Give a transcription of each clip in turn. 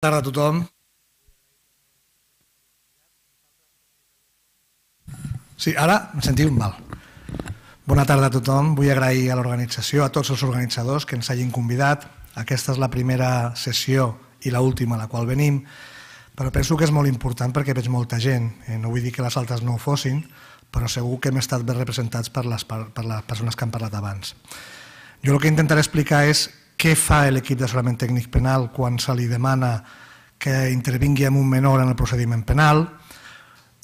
tarda a tothom. Sí, ara em sentiu mal. Bona tarda a tothom. Vull agrair a l'organització, a tots els organitzadors que ens hagin convidat. Aquesta és la primera sessió i la última a la qual venim, però penso que és molt important perquè veig molta gent. Eh, no vull dir que les altres no ho fossin, però segur que hem estat ben representats per les, per les persones que han parlat abans. Jo el que intentaré explicar és què fa l'equip d'assessorament tècnic penal quan se li demana que intervingui amb un menor en el procediment penal.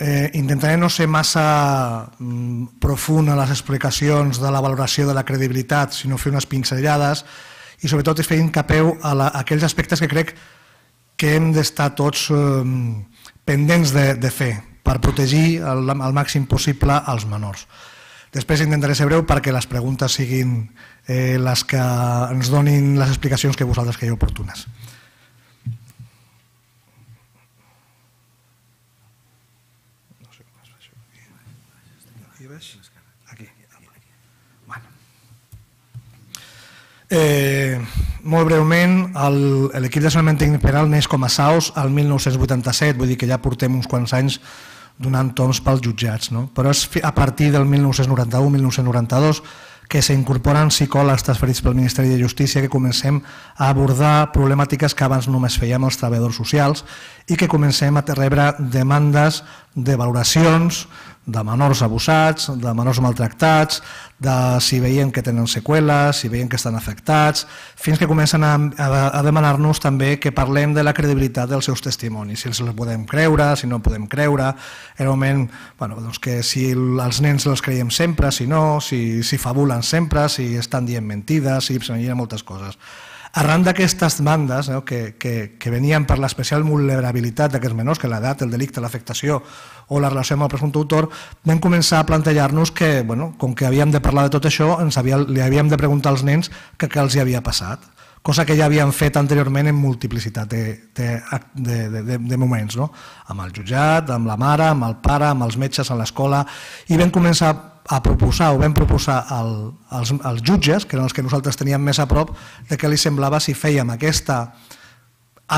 Eh, intentaré no ser massa mm, profund a les explicacions de la valoració de la credibilitat, sinó fer unes pincellades i sobretot fer incapeu a, a aquells aspectes que crec que hem d'estar tots eh, pendents de, de fer per protegir al màxim possible els menors. Després intentaré ser breu perquè les preguntes siguin eh, les que ens donin les explicacions que vosaltres creieu oportunes. Eh, molt breument, l'equip Sonament tècnic penal neix com a SAOS al 1987, vull dir que ja portem uns quants anys donant toms pels jutjats. No? Però és a partir del 1991-1992 que s'incorporen psicòlegs transferits pel Ministeri de Justícia que comencem a abordar problemàtiques que abans només fèiem els treballadors socials i que comencem a rebre demandes de valoracions de menors abusats, de menors maltractats, de si veiem que tenen seqüeles, si veiem que estan afectats, fins que comencen a, a, a demanar-nos també que parlem de la credibilitat dels seus testimonis, si els podem creure, si no podem creure, en el moment bueno, doncs que si els nens els creiem sempre, si no, si, si fabulen sempre, si estan dient mentides, si s'imaginen moltes coses. Arran d'aquestes demandes no, eh, que, que, que venien per l'especial vulnerabilitat d'aquests menors, que l'edat, el delicte, l'afectació o la relació amb el presumpte autor, vam començar a plantejar-nos que, bueno, com que havíem de parlar de tot això, ens havia, li havíem de preguntar als nens que què els hi havia passat cosa que ja havien fet anteriorment en multiplicitat de, de, de, de, de moments, no? amb el jutjat, amb la mare, amb el pare, amb els metges, a l'escola, i vam començar a proposar o vam proposar al, als, als jutges, que eren els que nosaltres teníem més a prop, de què li semblava si fèiem aquesta,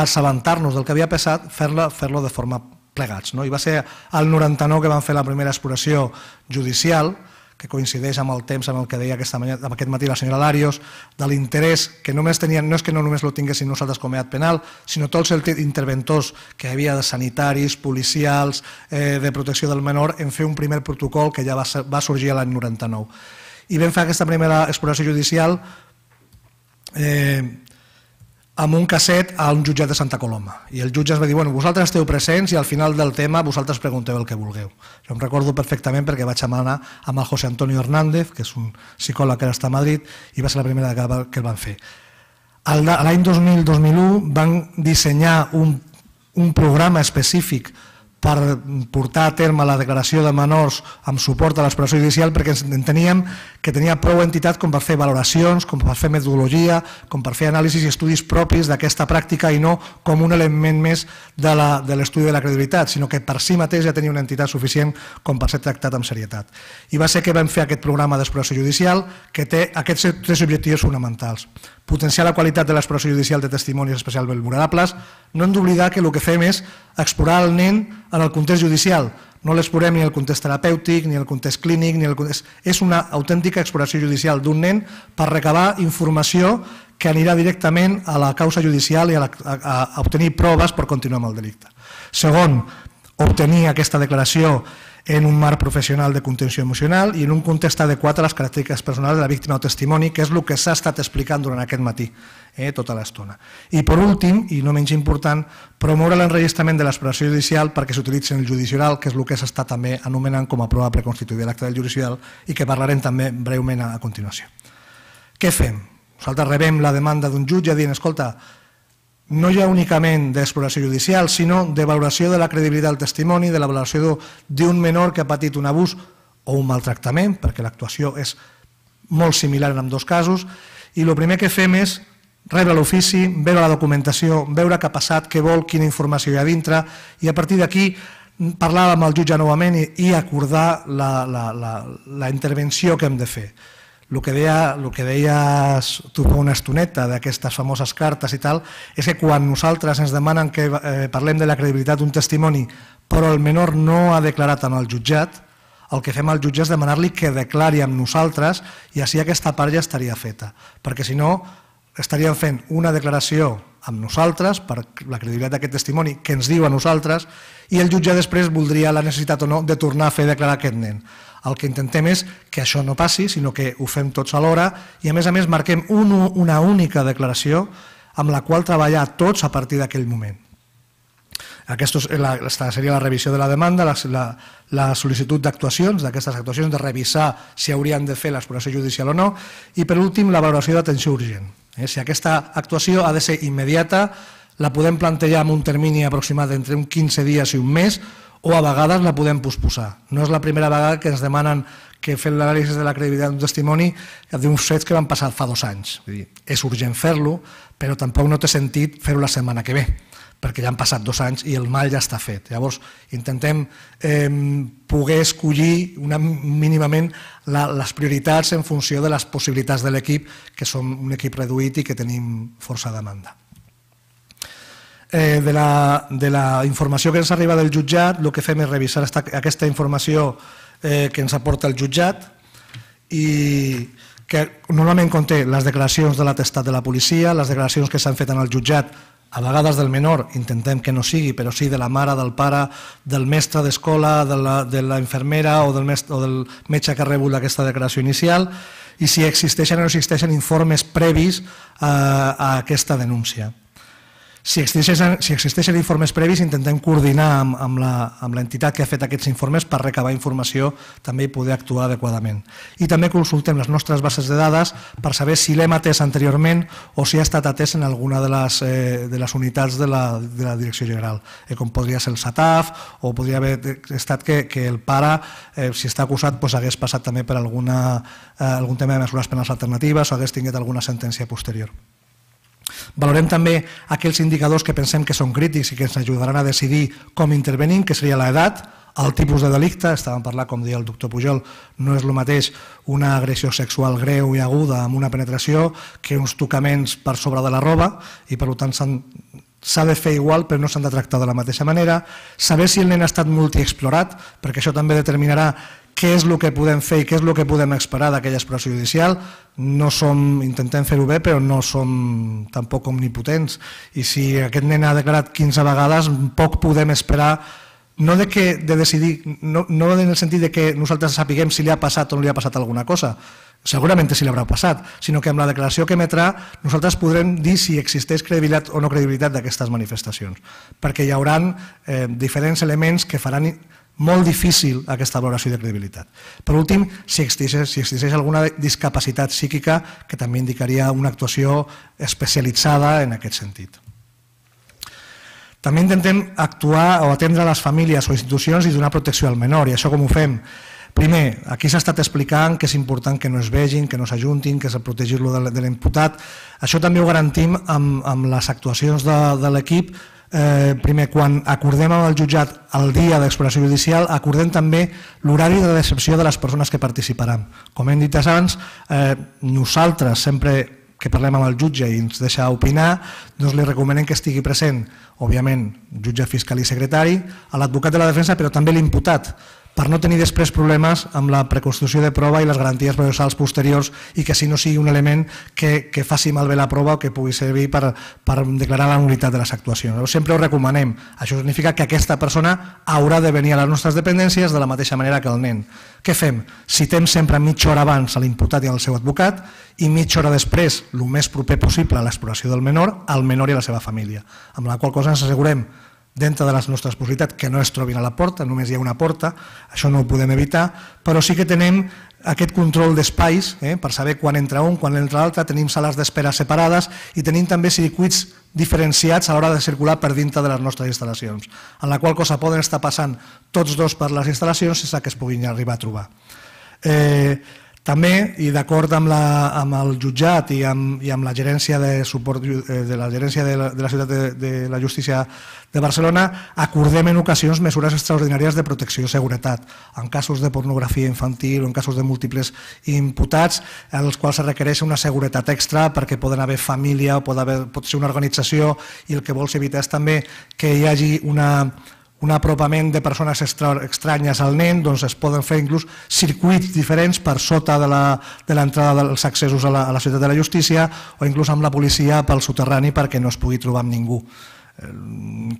assabentar-nos del que havia passat, fer-lo fer, de forma plegats. No? I va ser el 99 que van fer la primera exploració judicial, que coincideix amb el temps amb el que deia aquesta amb aquest matí la senyora Larios, de l'interès que només tenien, no és que no només lo tinguessin nosaltres com a penal, sinó tots els interventors que hi havia de sanitaris, policials, eh, de protecció del menor, en fer un primer protocol que ja va, va sorgir l'any 99. I vam fer aquesta primera exploració judicial eh, amb un casset a un jutjat de Santa Coloma. I el jutge es va dir, bueno, vosaltres esteu presents i al final del tema vosaltres pregunteu el que vulgueu. Jo em recordo perfectament perquè vaig anar amb el José Antonio Hernández, que és un psicòleg que ara està a Madrid, i va ser la primera vegada que el van fer. L'any 2000-2001 van dissenyar un, un programa específic per portar a terme la declaració de menors amb suport a l'expressió judicial perquè enteníem que tenia prou entitat com per fer valoracions, com per fer metodologia, com per fer anàlisis i estudis propis d'aquesta pràctica i no com un element més de l'estudi de, de la credibilitat, sinó que per si mateix ja tenia una entitat suficient com per ser tractat amb serietat. I va ser que vam fer aquest programa d'expressió judicial que té aquests tres objectius fonamentals. Potenciar la qualitat de l'expressió judicial de testimonis especialment vulnerables, no hem d'oblidar que el que fem és explorar el nen en el context judicial. No l'explorem ni en el context terapèutic, ni en el context clínic, ni en el context... És una autèntica exploració judicial d'un nen per recabar informació que anirà directament a la causa judicial i a, la, a, a obtenir proves per continuar amb el delicte. Segon, obtenir aquesta declaració en un marc professional de contenció emocional i en un context adequat a les característiques personals de la víctima o testimoni, que és el que s'ha estat explicant durant aquest matí, eh, tota l'estona. I per últim, i no menys important, promoure l'enregistrament de l'exploració judicial perquè s'utilitzi en el judici oral, que és el que s'està també anomenant com a prova preconstituïda l'acte del judici oral i que parlarem també breument a, a continuació. Què fem? Nosaltres rebem la demanda d'un jutge dient, escolta, no ja únicament d'exploració judicial, sinó de valoració de la credibilitat del testimoni, de la valoració d'un menor que ha patit un abús o un maltractament, perquè l'actuació és molt similar en dos casos, i el primer que fem és rebre l'ofici, veure la documentació, veure què ha passat, què vol, quina informació hi ha dintre, i a partir d'aquí parlar amb el jutge novament i, i acordar la, la, la, la intervenció que hem de fer. El que, deia, el que deies tu fa una estoneta d'aquestes famoses cartes i tal, és que quan nosaltres ens demanen que eh, parlem de la credibilitat d'un testimoni, però el menor no ha declarat en el jutjat, el que fem al jutge és demanar-li que declari amb nosaltres i així aquesta part ja estaria feta, perquè si no estaríem fent una declaració amb nosaltres per la credibilitat d'aquest testimoni que ens diu a nosaltres i el jutge després voldria la necessitat o no de tornar a fer declarar aquest nen. El que intentem és que això no passi, sinó que ho fem tots alhora i a més a més marquem un, una única declaració amb la qual treballar tots a partir d'aquell moment. Aquesta seria la revisió de la demanda, la, la, la sol·licitud d'actuacions, d'aquestes actuacions, de revisar si haurien de fer l'exploració judicial o no, i per últim la valoració d'atenció urgent. Eh, si aquesta actuació ha de ser immediata, la podem plantejar amb un termini aproximat entre un 15 dies i un mes, o a vegades la podem posposar. No és la primera vegada que ens demanen que fem l'anàlisi de la credibilitat d'un testimoni d'uns fets que van passar fa dos anys. és urgent fer-lo, però tampoc no té sentit fer-ho la setmana que ve, perquè ja han passat dos anys i el mal ja està fet. Llavors, intentem eh, poder escollir una, mínimament la, les prioritats en funció de les possibilitats de l'equip, que som un equip reduït i que tenim força demanda. Eh, de, la, de la informació que ens arriba del jutjat, el que fem és revisar esta, aquesta informació eh, que ens aporta el jutjat i que normalment conté les declaracions de l'atestat de la policia, les declaracions que s'han fet en el jutjat, a vegades del menor, intentem que no sigui, però sí de la mare, del pare, del mestre d'escola, de, la, de la infermera o del, mestre, o del metge que ha rebut aquesta declaració inicial, i si existeixen o no existeixen informes previs a, a aquesta denúncia. Si existeixen, si existeixen informes previs, intentem coordinar amb, amb l'entitat que ha fet aquests informes per recabar informació també i poder actuar adequadament. I també consultem les nostres bases de dades per saber si l'hem atès anteriorment o si ha estat atès en alguna de les, eh, de les unitats de la, de la Direcció General, eh, com podria ser el SATAF o podria haver estat que, que el pare, eh, si està acusat, doncs hagués passat també per alguna, eh, algun tema de mesures penals alternatives o hagués tingut alguna sentència posterior. Valorem també aquells indicadors que pensem que són crítics i que ens ajudaran a decidir com intervenim, que seria l'edat, el tipus de delicte, estàvem parlant, com deia el doctor Pujol, no és el mateix una agressió sexual greu i aguda amb una penetració que uns tocaments per sobre de la roba i per tant s'han s'ha de fer igual però no s'han de tractar de la mateixa manera, saber si el nen ha estat multiexplorat, perquè això també determinarà què és el que podem fer i què és el que podem esperar d'aquella exploració judicial. No som, intentem fer-ho bé, però no som tampoc omnipotents. I si aquest nen ha declarat 15 vegades, poc podem esperar no de, que, de decidir, no, no en el sentit de que nosaltres sapiguem si li ha passat o no li ha passat alguna cosa, segurament si l'haurà passat, sinó que amb la declaració que emetrà nosaltres podrem dir si existeix credibilitat o no credibilitat d'aquestes manifestacions, perquè hi haurà eh, diferents elements que faran molt difícil aquesta valoració de credibilitat. Per últim, si existeix, si existeix alguna discapacitat psíquica, que també indicaria una actuació especialitzada en aquest sentit. També intentem actuar o atendre les famílies o institucions i donar protecció al menor, i això com ho fem? Primer, aquí s'ha estat explicant que és important que no es vegin, que no s'ajuntin, que s'ha protegir-lo de l'imputat. Això també ho garantim amb, amb les actuacions de, de l'equip, eh, primer, quan acordem amb el jutjat el dia d'exploració judicial, acordem també l'horari de decepció de les persones que participaran. Com hem dit abans, eh, nosaltres sempre que parlem amb el jutge i ens deixa opinar, doncs li recomanem que estigui present, òbviament, jutge, fiscal i secretari, l'advocat de la defensa, però també l'imputat, per no tenir després problemes amb la preconstitució de prova i les garanties processals posteriors i que si no sigui un element que, que faci malbé la prova o que pugui servir per, per declarar la nulitat de les actuacions. sempre ho recomanem. Això significa que aquesta persona haurà de venir a les nostres dependències de la mateixa manera que el nen. Què fem? Citem sempre mitja hora abans a l'imputat i al seu advocat i mitja hora després, el més proper possible a l'exploració del menor, al menor i a la seva família. Amb la qual cosa ens assegurem dintre de les nostres possibilitats, que no es trobin a la porta, només hi ha una porta, això no ho podem evitar, però sí que tenem aquest control d'espais eh, per saber quan entra un, quan entra l'altre, tenim sales d'espera separades i tenim també circuits diferenciats a l'hora de circular per dintre de les nostres instal·lacions, en la qual cosa poden estar passant tots dos per les instal·lacions sense que es puguin arribar a trobar. Eh, també, i d'acord amb, la, amb el jutjat i amb, i amb la gerència de suport eh, de la gerència de la, de la ciutat de, de la justícia de Barcelona, acordem en ocasions mesures extraordinàries de protecció i seguretat en casos de pornografia infantil o en casos de múltiples imputats en els quals es requereix una seguretat extra perquè poden haver família o pot, haver, pot ser una organització i el que vols evitar és també que hi hagi una un apropament de persones estranyes al nen, doncs es poden fer inclús circuits diferents per sota de l'entrada dels accessos a la, a la ciutat de la justícia o inclús amb la policia pel soterrani perquè no es pugui trobar amb ningú, eh,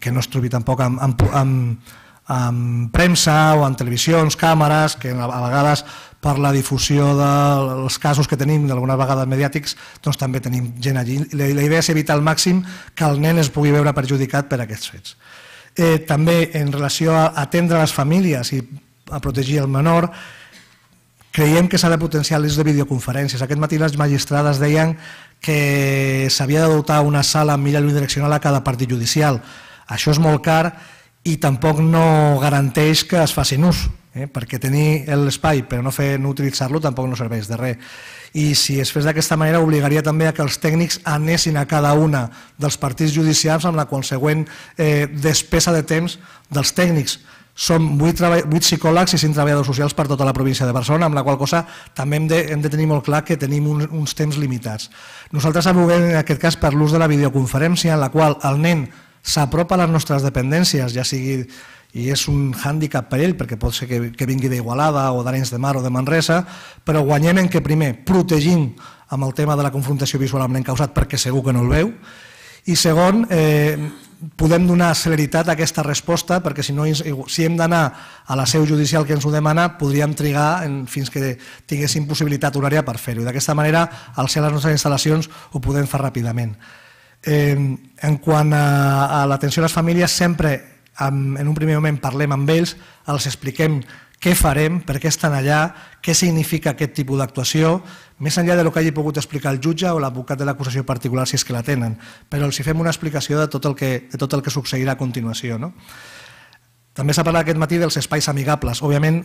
que no es trobi tampoc amb, amb, amb, amb premsa o amb televisions, càmeres, que a vegades per la difusió dels casos que tenim, d'algunes vegades mediàtics, doncs també tenim gent allí. La, la idea és evitar al màxim que el nen es pugui veure perjudicat per aquests fets eh, també en relació a atendre les famílies i a protegir el menor, creiem que s'ha de potenciar l'ús de videoconferències. Aquest matí les magistrades deien que s'havia de dotar una sala amb mirall unidireccional a cada partit judicial. Això és molt car i tampoc no garanteix que es facin ús eh? perquè tenir l'espai però no fer no utilitzar-lo tampoc no serveix de res. I si es fes d'aquesta manera obligaria també a que els tècnics anessin a cada una dels partits judicials amb la consegüent eh, despesa de temps dels tècnics. Som 8, 8 psicòlegs i 5 treballadors socials per tota la província de Barcelona, amb la qual cosa també hem de, hem de tenir molt clar que tenim un, uns temps limitats. Nosaltres aboguem en aquest cas per l'ús de la videoconferència en la qual el nen s'apropa a les nostres dependències, ja sigui i és un hàndicap per ell perquè pot ser que, que vingui d'Igualada o d'Arenys de Mar o de Manresa, però guanyem en que primer protegim amb el tema de la confrontació visual amb l'encausat perquè segur que no el veu i segon, eh, podem donar celeritat a aquesta resposta perquè si, no, si hem d'anar a la seu judicial que ens ho demana podríem trigar fins que tinguéssim possibilitat horària per fer-ho. D'aquesta manera, al ser les nostres instal·lacions ho podem fer ràpidament. Eh, en quant a, a l'atenció a les famílies, sempre en un primer moment parlem amb ells, els expliquem què farem, per què estan allà, què significa aquest tipus d'actuació, més enllà de del que hagi pogut explicar el jutge o l'advocat de l'acusació particular, si és que la tenen, però els fem una explicació de tot el que, de tot el que succeirà a continuació. No? També s'ha parlat aquest matí dels espais amigables. Òbviament,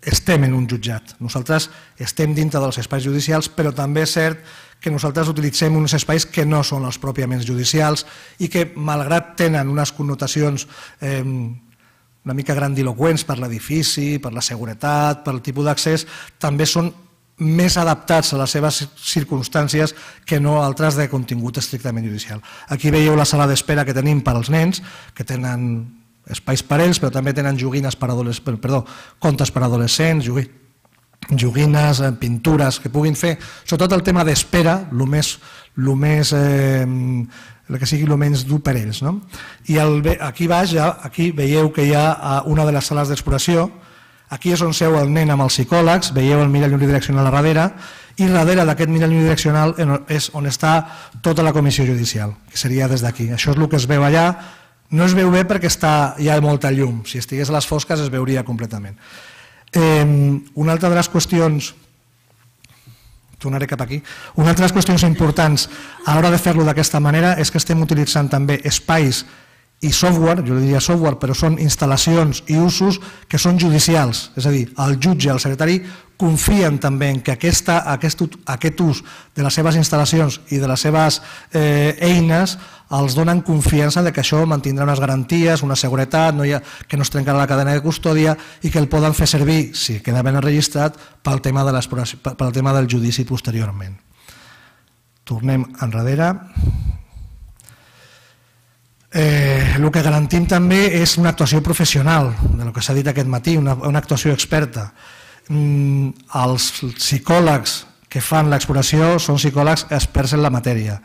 estem en un jutjat. Nosaltres estem dintre dels espais judicials, però també és cert que nosaltres utilitzem uns espais que no són els pròpiament judicials i que, malgrat tenen unes connotacions una mica grandiloquents per l'edifici, per la seguretat, per el tipus d'accés, també són més adaptats a les seves circumstàncies que no altres de contingut estrictament judicial. Aquí veieu la sala d'espera que tenim per als nens, que tenen espais per ells, però també tenen joguines per adolescents, perdó, contes per adolescents, joguines joguines, eh, pintures que puguin fer, sobretot el tema d'espera, el més, el més eh, el que sigui el menys dur per ells. No? I el, aquí baix, aquí veieu que hi ha una de les sales d'exploració, aquí és on seu el nen amb els psicòlegs, veieu el mirall unidireccional a darrere, i darrere d'aquest mirall unidireccional és on està tota la comissió judicial, que seria des d'aquí. Això és el que es veu allà, no es veu bé perquè està, hi ha molta llum, si estigués a les fosques es veuria completament. Eh, una altra de les qüestions tornaré cap aquí. Una altra de les qüestions importants a l'hora de fer-lo d'aquesta manera és que estem utilitzant també espais i software, jo diria software, però són instal·lacions i usos que són judicials, és a dir, el jutge, el secretari, confien també en que aquesta, aquest, aquest ús de les seves instal·lacions i de les seves eh, eines els donen confiança de que això mantindrà unes garanties, una seguretat, no hi ha, que no es trencarà la cadena de custòdia i que el poden fer servir, si queda ben enregistrat, pel tema, de pel tema del judici posteriorment. Tornem enrere. Eh, el que garantim també és una actuació professional, de lo que s'ha dit aquest matí, una, una actuació experta. Mm, els psicòlegs que fan l'exploració són psicòlegs experts en la matèria.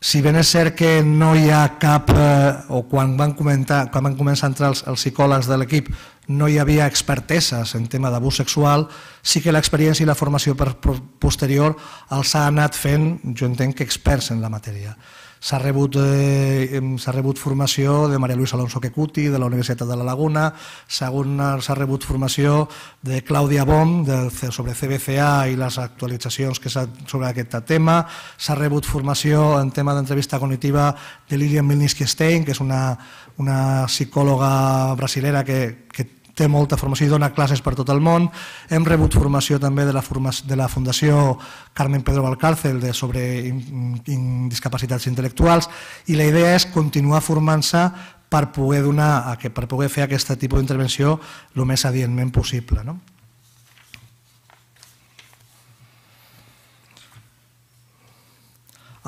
Si bé és cert que no hi ha cap, eh, o quan van, comentar, quan van començar a entrar els, els psicòlegs de l'equip, no hi havia experteses en tema d'abús sexual, sí que l'experiència i la formació per, per, posterior els ha anat fent, jo entenc que experts en la matèria. S'ha rebut, eh, rebut formació de Maria Luisa Alonso Quecuti, de la Universitat de la Laguna, s'ha rebut formació de Clàudia Bom de, sobre CBCA i les actualitzacions que sobre aquest tema, s'ha rebut formació en tema d'entrevista cognitiva de Lilian Milniski-Stein, que és una, una psicòloga brasilera que, que té molta formació i dona classes per tot el món. Hem rebut formació també de la, de la Fundació Carmen Pedro Valcárcel de, sobre discapacitats intel·lectuals i la idea és continuar formant-se per poder, donar, per poder fer aquest tipus d'intervenció el més adientment possible. No?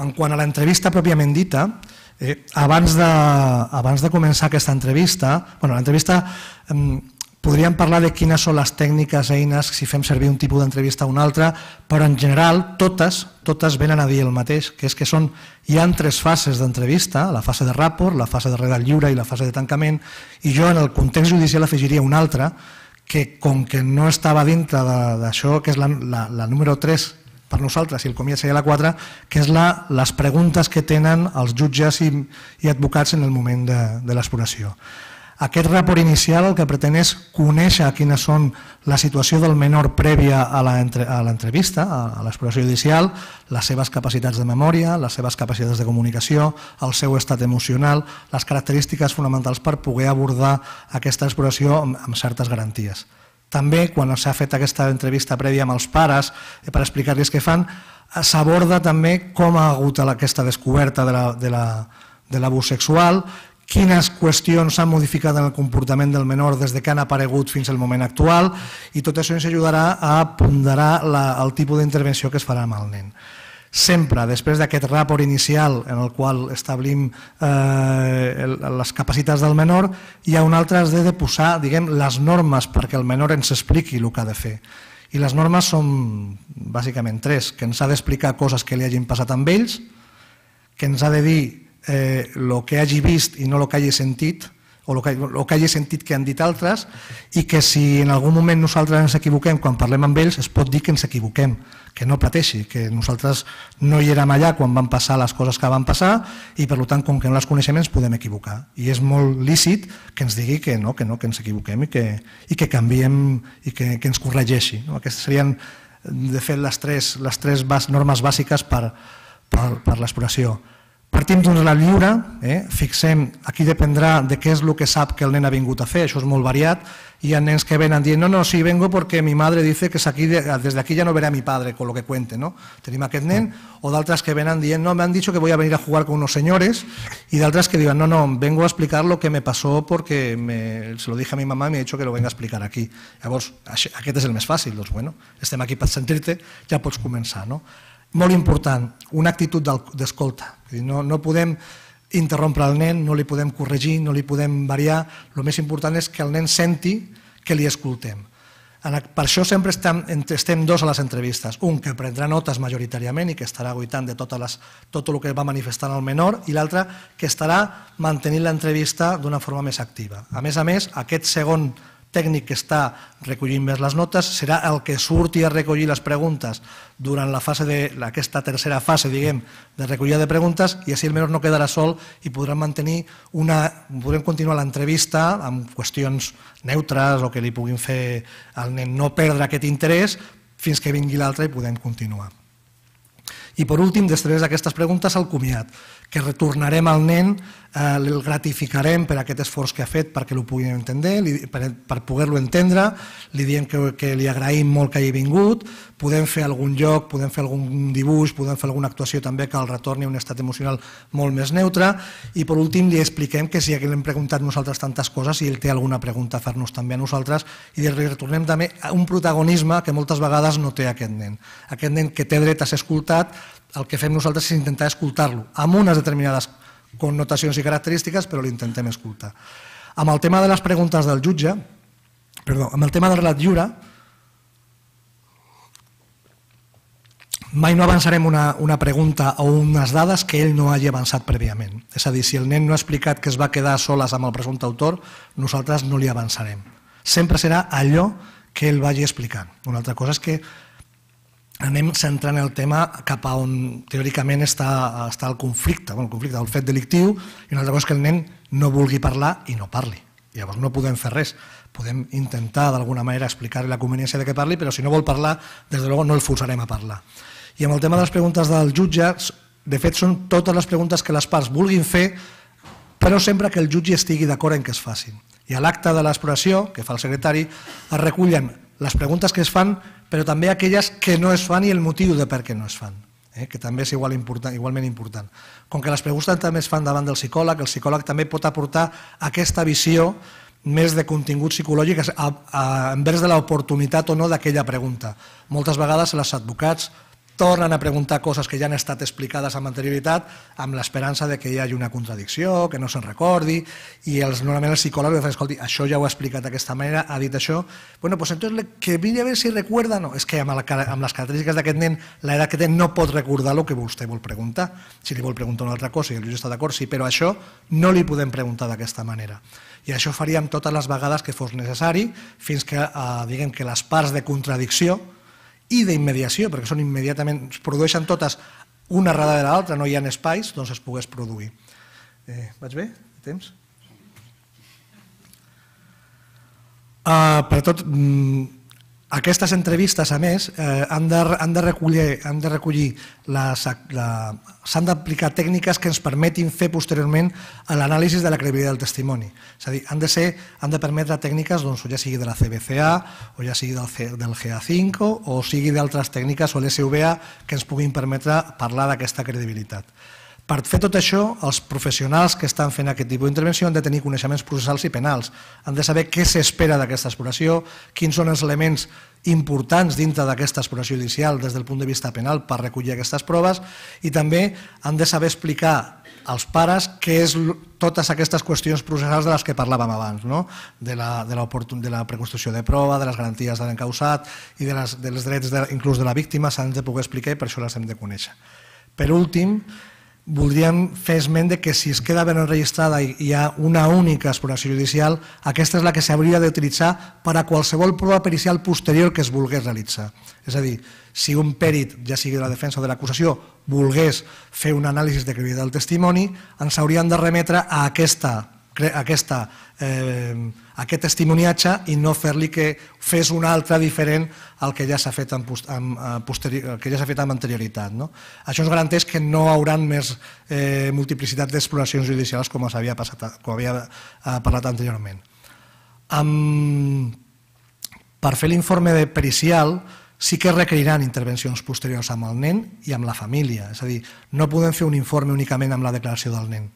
En quant a l'entrevista pròpiament dita, eh, abans, de, abans de començar aquesta entrevista, bueno, l'entrevista mm, Podríem parlar de quines són les tècniques, eines, si fem servir un tipus d'entrevista o un altre, però en general totes, totes venen a dir el mateix, que és que són, hi ha tres fases d'entrevista, la fase de ràpor, la fase de regal lliure i la fase de tancament, i jo en el context judicial afegiria una altra, que com que no estava dintre d'això, que és la, la, la número 3 per nosaltres, i el comiat seria la 4, que és la, les preguntes que tenen els jutges i, i advocats en el moment de, de l'exploració. Aquest report inicial el que pretén és conèixer quina són la situació del menor prèvia a l'entrevista, a l'exploració judicial, les seves capacitats de memòria, les seves capacitats de comunicació, el seu estat emocional, les característiques fonamentals per poder abordar aquesta exploració amb, certes garanties. També, quan s'ha fet aquesta entrevista prèvia amb els pares eh, per explicar-los què fan, eh, s'aborda també com ha hagut aquesta descoberta de la, de la de l'abús sexual quines qüestions s'han modificat en el comportament del menor des de que han aparegut fins al moment actual i tot això ens ajudarà a ponderar la, el tipus d'intervenció que es farà amb el nen. Sempre, després d'aquest ràpor inicial en el qual establim eh, les capacitats del menor, hi ha un altre has de posar diguem, les normes perquè el menor ens expliqui el que ha de fer. I les normes són bàsicament tres, que ens ha d'explicar coses que li hagin passat amb ells, que ens ha de dir eh, lo que hagi vist i no lo que hagi sentit, o el que, lo que hagi sentit que han dit altres, i que si en algun moment nosaltres ens equivoquem quan parlem amb ells, es pot dir que ens equivoquem, que no pateixi, que nosaltres no hi érem allà quan van passar les coses que van passar i per tant, com que no les coneixem, ens podem equivocar. I és molt lícit que ens digui que no, que no, que ens equivoquem i que, i que canviem i que, que ens corregeixi. No? Aquestes serien, de fet, les tres, les tres bas, normes bàsiques per, per, per l'exploració. Partim d'un relat lliure, eh? fixem, aquí dependrà de què és el que sap que el nen ha vingut a fer, això és molt variat, hi ha nens que venen dient, no, no, sí, vengo porque mi madre dice que es aquí, desde aquí ya no veré a mi padre, con lo que cuente, ¿no? Tenim aquest nen, o d'altres que venen dient, no, me han dicho que voy a venir a jugar con unos señores, i d'altres que diuen, no, no, vengo a explicar lo que me pasó porque me, se lo dije a mi mamá y me ha dicho que lo venga a explicar aquí. Llavors, aquest és el més fàcil, doncs, bueno, estem aquí per sentir-te, ja pots començar, no? molt important, una actitud d'escolta. No, no podem interrompre el nen, no li podem corregir, no li podem variar, el més important és que el nen senti que li escoltem. Per això sempre estem, estem dos a les entrevistes. Un que prendrà notes majoritàriament i que estarà aguitant de tot el que va manifestant el menor i l'altre que estarà mantenint l'entrevista d'una forma més activa. A més a més, aquest segon tècnic que està recollint més les notes serà el que surti a recollir les preguntes durant la fase de, aquesta tercera fase, diguem, de recollida de preguntes i així almenys no quedarà sol i mantenir una, podrem continuar l'entrevista amb qüestions neutres o que li puguin fer al nen no perdre aquest interès fins que vingui l'altre i podem continuar. I per últim, després d'aquestes preguntes, el comiat, que retornarem al nen, eh, el gratificarem per aquest esforç que ha fet perquè ho puguin entendre, per, per poder-lo entendre, li diem que, que li agraïm molt que hagi vingut, podem fer algun lloc, podem fer algun dibuix, podem fer alguna actuació també que el retorni a un estat emocional molt més neutre i per últim li expliquem que si haguem preguntat nosaltres tantes coses i ell té alguna pregunta a fer-nos també a nosaltres i li retornem també a un protagonisme que moltes vegades no té aquest nen. Aquest nen que té dret a ser escoltat, el que fem nosaltres és intentar escoltar-lo, amb unes determinades connotacions i característiques, però l'intentem escoltar. Amb el tema de les preguntes del jutge, perdó, amb el tema del relat lliure, mai no avançarem una, una pregunta o unes dades que ell no hagi avançat prèviament. És a dir, si el nen no ha explicat que es va quedar soles amb el presumpte autor, nosaltres no li avançarem. Sempre serà allò que ell vagi explicant. Una altra cosa és que anem centrant el tema cap a on teòricament està, està el conflicte, bueno, el conflicte del fet delictiu, i una altra cosa és que el nen no vulgui parlar i no parli. Llavors no podem fer res. Podem intentar d'alguna manera explicar la conveniència de que parli, però si no vol parlar, des de luego no el forçarem a parlar. I amb el tema de les preguntes del jutge, de fet són totes les preguntes que les parts vulguin fer, però sempre que el jutge estigui d'acord en que es facin. I a l'acte de l'exploració, que fa el secretari, es recullen les preguntes que es fan, però també aquelles que no es fan i el motiu de per què no es fan, eh? que també és igual important, igualment important. Com que les preguntes també es fan davant del psicòleg, el psicòleg també pot aportar aquesta visió més de contingut psicològic a, a, envers de l'oportunitat o no d'aquella pregunta. Moltes vegades els advocats, tornen a preguntar coses que ja han estat explicades amb anterioritat amb l'esperança de que hi hagi una contradicció, que no se'n recordi, i els, normalment els psicòlegs diuen, escolti, això ja ho ha explicat d'aquesta manera, ha dit això, bueno, pues entonces que vingui a veure si recuerda, no, és que amb, la, amb les característiques d'aquest nen, l'edat que té no pot recordar el que vostè vol preguntar, si li vol preguntar una altra cosa i el Lluís està d'acord, sí, però això no li podem preguntar d'aquesta manera. I això faríem totes les vegades que fos necessari, fins que eh, diguem que les parts de contradicció, i d'immediació, perquè són immediatament, es produeixen totes una de l'altra, no hi ha espais, doncs es pogués produir. Eh, vaig bé? temps? Uh, per tot, mm, aquestes entrevistes, a més, eh, han, de, han de recollir, han de recollir s'han d'aplicar tècniques que ens permetin fer posteriorment l'anàlisi de la credibilitat del testimoni. És a dir, han de, ser, han de permetre tècniques, doncs, ja sigui de la CBCA, o ja sigui del, GA5, o sigui d'altres tècniques o l'SVA que ens puguin permetre parlar d'aquesta credibilitat. Per fer tot això, els professionals que estan fent aquest tipus d'intervenció han de tenir coneixements processals i penals, han de saber què s'espera d'aquesta exploració, quins són els elements importants dintre d'aquesta exploració judicial des del punt de vista penal per recollir aquestes proves i també han de saber explicar als pares què és totes aquestes qüestions processals de les que parlàvem abans, no? de, la, de, la, de la preconstrucció de prova, de les garanties de l'encausat i de les, dels drets de, inclús de la víctima s'han de poder explicar i per això les hem de conèixer. Per últim, voldríem fer esment de que si es queda ben enregistrada i hi ha una única exploració judicial, aquesta és la que s'hauria d'utilitzar per a qualsevol prova pericial posterior que es volgués realitzar. És a dir, si un pèrit, ja sigui de la defensa o de l'acusació, volgués fer un anàlisi de credibilitat del testimoni, ens haurien de remetre a aquesta, a aquesta eh, aquest testimoniatge i no fer-li que fes un altre diferent al que ja s'ha fet, en, en, eh, que ja fet amb anterioritat. No? Això ens garanteix que no hauran més eh, multiplicitat d'exploracions judicials com havia, passat, com havia eh, parlat anteriorment. Um, per fer l'informe de pericial sí que requeriran intervencions posteriors amb el nen i amb la família. És a dir, no podem fer un informe únicament amb la declaració del nen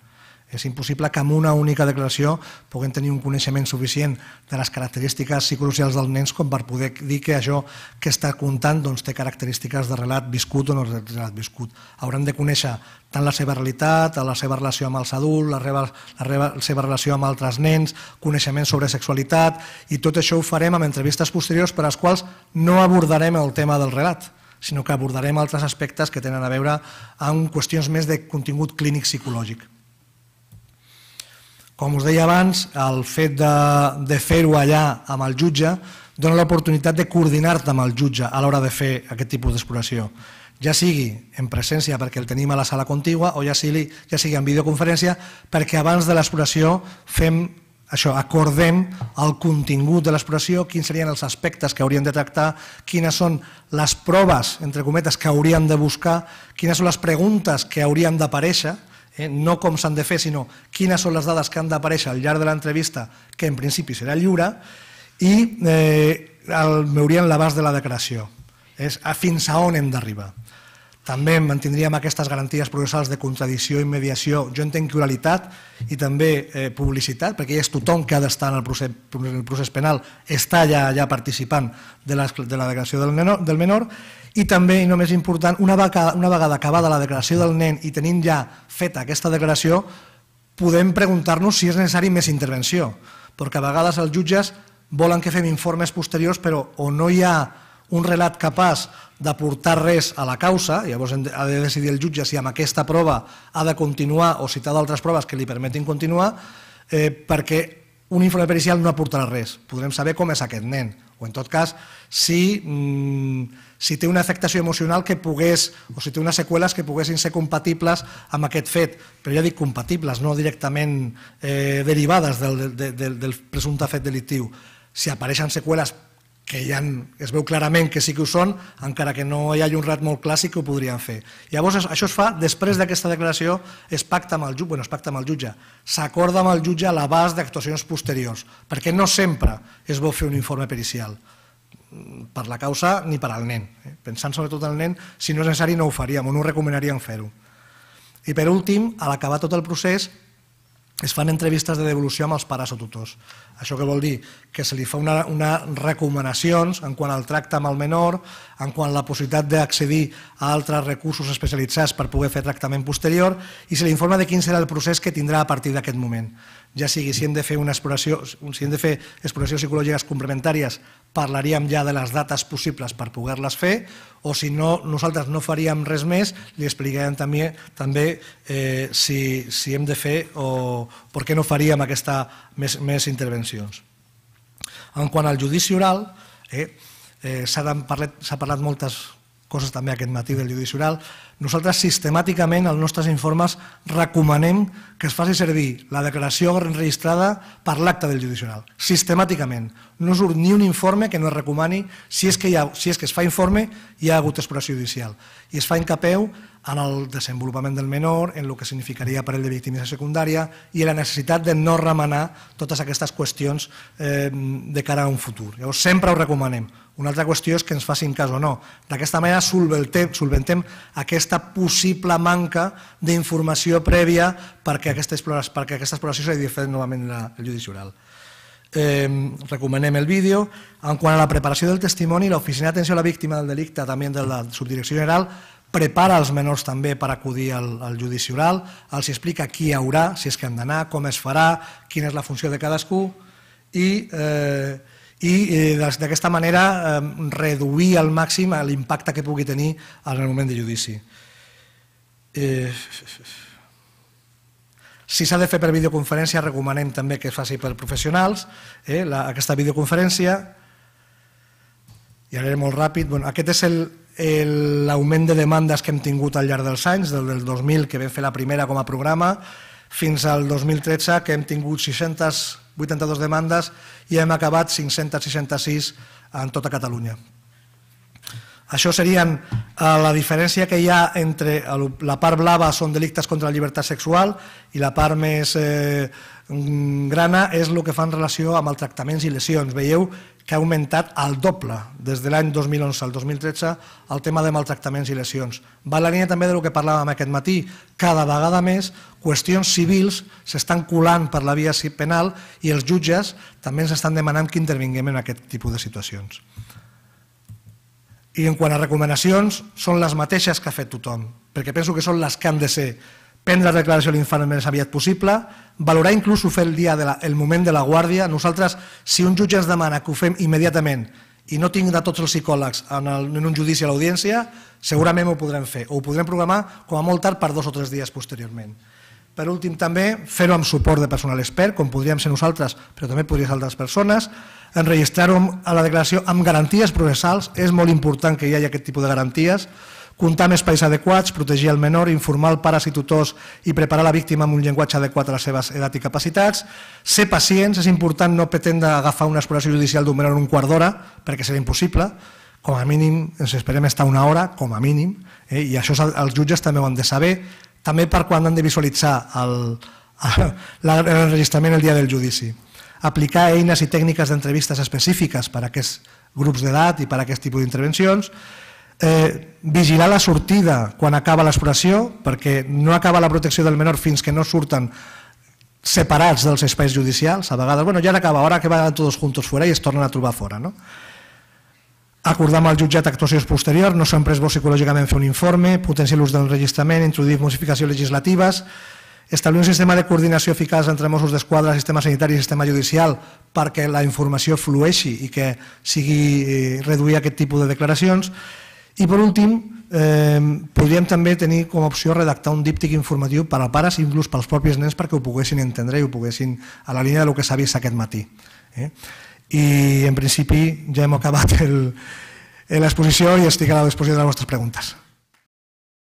és impossible que amb una única declaració puguem tenir un coneixement suficient de les característiques psicosocials dels nens com per poder dir que això que està comptant doncs, té característiques de relat viscut o no de relat viscut. Hauran de conèixer tant la seva realitat, la seva relació amb els adults, la, reba, la, reba, la seva relació amb altres nens, coneixement sobre sexualitat, i tot això ho farem amb entrevistes posteriors per als les quals no abordarem el tema del relat sinó que abordarem altres aspectes que tenen a veure amb qüestions més de contingut clínic psicològic. Com us deia abans, el fet de, de fer-ho allà amb el jutge dona l'oportunitat de coordinar-te amb el jutge a l'hora de fer aquest tipus d'exploració, ja sigui en presència perquè el tenim a la sala contigua o ja sigui, ja sigui en videoconferència perquè abans de l'exploració fem això, acordem el contingut de l'exploració, quins serien els aspectes que hauríem de tractar, quines són les proves, entre cometes, que hauríem de buscar, quines són les preguntes que haurien d'aparèixer, eh? no com s'han de fer, sinó quines són les dades que han d'aparèixer al llarg de l'entrevista, que en principi serà lliure, i eh, veurien l'abast de la declaració, és a fins a on hem d'arribar. També mantindríem aquestes garanties processals de contradicció i mediació, jo entenc que oralitat i també eh, publicitat, perquè és tothom que ha d'estar en el procés, en el procés penal, està ja, ja participant de la, de la declaració del menor, i també, i no més important, una vegada, una vegada acabada la declaració del nen i tenint ja feta aquesta declaració, podem preguntar-nos si és necessari més intervenció, perquè a vegades els jutges volen que fem informes posteriors, però o no hi ha un relat capaç d'aportar res a la causa, llavors ha de decidir el jutge si amb aquesta prova ha de continuar o si té d'altres proves que li permetin continuar, eh, perquè un informe pericial no aportarà res. Podrem saber com és aquest nen, o en tot cas, si, mm, si té una afectació emocional que pogués, o si té unes seqüeles que poguessin ser compatibles amb aquest fet, però ja dic compatibles, no directament eh, derivades del, del, del, del presumpte fet delictiu. Si apareixen seqüeles que ja es veu clarament que sí que ho són, encara que no hi hagi un rat molt clàssic que ho podrien fer. Llavors, això es fa després d'aquesta declaració, es pacta amb el jutge, bueno, es pacta amb el jutge, s'acorda amb el jutge l'abast d'actuacions posteriors, perquè no sempre es vol fer un informe pericial mm, per la causa ni per al nen. Eh? Pensant sobretot en el nen, si no és necessari no ho faríem o no recomanaríem fer-ho. I per últim, a l'acabar tot el procés, es fan entrevistes de devolució amb els pares o tutors. Això que vol dir? Que se li fa una, una recomanacions en quant al tracte amb el menor, en quant a la possibilitat d'accedir a altres recursos especialitzats per poder fer tractament posterior i se li informa de quin serà el procés que tindrà a partir d'aquest moment ja sigui si hem de fer una exploració, si hem de fer exploracions psicològiques complementàries, parlaríem ja de les dates possibles per poder-les fer, o si no, nosaltres no faríem res més, li explicarem també, també eh, si, si hem de fer o per què no faríem aquesta, més, més intervencions. En quant al judici oral, eh, eh, s'ha parlat, parlat moltes coses també aquest matí del judici oral, nosaltres sistemàticament als nostres informes recomanem que es faci servir la declaració enregistrada per l'acte del judicial, sistemàticament. No surt ni un informe que no es recomani si és que, ha, si és que es fa informe hi ha hagut exploració judicial. I es fa encapeu en el desenvolupament del menor, en el que significaria per ell de victimització secundària i en la necessitat de no remenar totes aquestes qüestions eh, de cara a un futur. Llavors, sempre ho recomanem. Una altra qüestió és que ens facin cas o no. D'aquesta manera solventem, solventem aquesta possible manca d'informació prèvia perquè aquesta exploració, perquè aquesta exploració s'hagi fet novament el judici oral. Eh, recomanem el vídeo. En quant a la preparació del testimoni, l'Oficina d'Atenció a la Víctima del Delicte, també de la Subdirecció General, prepara els menors també per acudir al, al judici oral, els explica qui hi haurà, si és que han d'anar, com es farà, quina és la funció de cadascú i, eh, i eh, d'aquesta manera eh, reduir al màxim l'impacte que pugui tenir en el moment de judici. Eh, si s'ha de fer per videoconferència, recomanem també que es faci per professionals eh, la, aquesta videoconferència. I era molt ràpid. aquest és l'augment de demandes que hem tingut al llarg dels anys, del, del 2000, que vam fer la primera com a programa, fins al 2013, que hem tingut 682 demandes i hem acabat 566 en tota Catalunya. Això serien eh, la diferència que hi ha entre la part blava són delictes contra la llibertat sexual i la part més eh, grana és el que fa en relació amb els tractaments i lesions. Veieu que ha augmentat al doble des de l'any 2011 al 2013 el tema de maltractaments i lesions. Va la línia també del que parlàvem aquest matí. Cada vegada més qüestions civils s'estan colant per la via penal i els jutges també ens estan demanant que intervinguem en aquest tipus de situacions. I en quant a recomanacions, són les mateixes que ha fet tothom, perquè penso que són les que han de ser prendre la declaració de l'infant el més aviat possible, valorar inclús fer el, dia de la, el moment de la guàrdia. Nosaltres, si un jutge ens demana que ho fem immediatament i no tinc de tots els psicòlegs en, el, en un judici a l'audiència, segurament ho podrem fer, o ho podrem programar com a molt tard per dos o tres dies posteriorment. Per últim, també, fer-ho amb suport de personal expert, com podríem ser nosaltres, però també podria ser altres persones, enregistrar-ho a la declaració amb garanties processals, és molt important que hi hagi aquest tipus de garanties, comptar amb espais adequats, protegir el menor, informar els pares i tutors i preparar la víctima amb un llenguatge adequat a les seves edats i capacitats, ser pacients, és important no pretendre agafar una exploració judicial d'un menor en un quart d'hora, perquè serà impossible, com a mínim ens esperem estar una hora, com a mínim, eh? i això els jutges també ho han de saber, també per quan han de visualitzar el, l'enregistrament el dia del judici aplicar eines i tècniques d'entrevistes específiques per a aquests grups d'edat i per a aquest tipus d'intervencions, eh, vigilar la sortida quan acaba l'exploració, perquè no acaba la protecció del menor fins que no surten separats dels espais judicials, a vegades, bueno, ja n'acaba, ara que van tots juntos fora i es tornen a trobar fora. No? Acordar amb el jutjat actuacions posteriors, no sempre és bo psicològicament fer un informe, potenciar l'ús del registrament, introduir modificacions legislatives, Establir un sistema de coordinació eficaç entre Mossos d'Esquadra, sistema sanitari i sistema judicial perquè la informació flueixi i que sigui eh, reduir aquest tipus de declaracions. I per últim, eh, podríem també tenir com a opció redactar un díptic informatiu per als pares i inclús pels propis nens perquè ho poguessin entendre i ho poguessin a la línia del que s'ha vist aquest matí. Eh? I en principi ja hem acabat eh, l'exposició i estic a la disposició de les vostres preguntes.